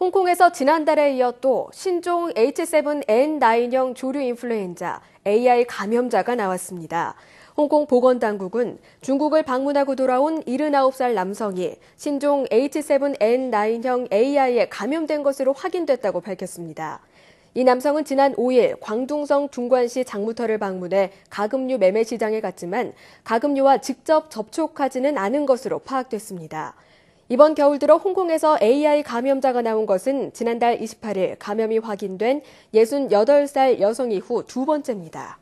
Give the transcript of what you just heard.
홍콩에서 지난달에 이어 또 신종 H7N9형 조류 인플루엔자 AI 감염자가 나왔습니다. 홍콩 보건당국은 중국을 방문하고 돌아온 79살 남성이 신종 H7N9형 AI에 감염된 것으로 확인됐다고 밝혔습니다. 이 남성은 지난 5일 광둥성 중관시 장무터를 방문해 가금류 매매 시장에 갔지만 가금류와 직접 접촉하지는 않은 것으로 파악됐습니다. 이번 겨울 들어 홍콩에서 AI 감염자가 나온 것은 지난달 28일 감염이 확인된 68살 여성 이후 두 번째입니다.